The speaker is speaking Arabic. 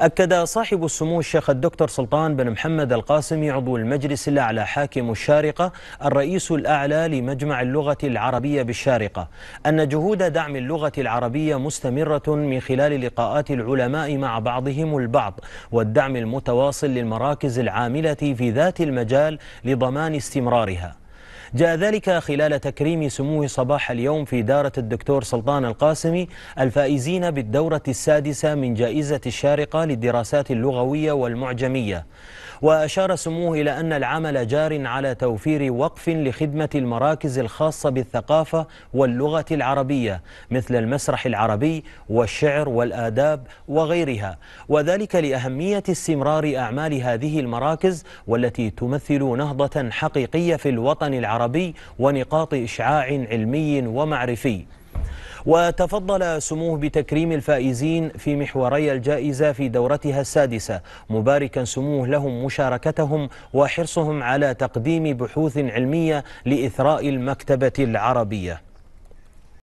أكد صاحب السمو الشيخ الدكتور سلطان بن محمد القاسمي عضو المجلس الأعلى حاكم الشارقة الرئيس الأعلى لمجمع اللغة العربية بالشارقة أن جهود دعم اللغة العربية مستمرة من خلال لقاءات العلماء مع بعضهم البعض والدعم المتواصل للمراكز العاملة في ذات المجال لضمان استمرارها جاء ذلك خلال تكريم سموه صباح اليوم في دارة الدكتور سلطان القاسمي الفائزين بالدورة السادسة من جائزة الشارقة للدراسات اللغوية والمعجمية وأشار سموه إلى أن العمل جار على توفير وقف لخدمة المراكز الخاصة بالثقافة واللغة العربية مثل المسرح العربي والشعر والآداب وغيرها وذلك لأهمية استمرار أعمال هذه المراكز والتي تمثل نهضة حقيقية في الوطن العربي العربي ونقاط إشعاع علمي ومعرفي وتفضل سموه بتكريم الفائزين في محوري الجائزة في دورتها السادسة مباركا سموه لهم مشاركتهم وحرصهم على تقديم بحوث علمية لإثراء المكتبة العربية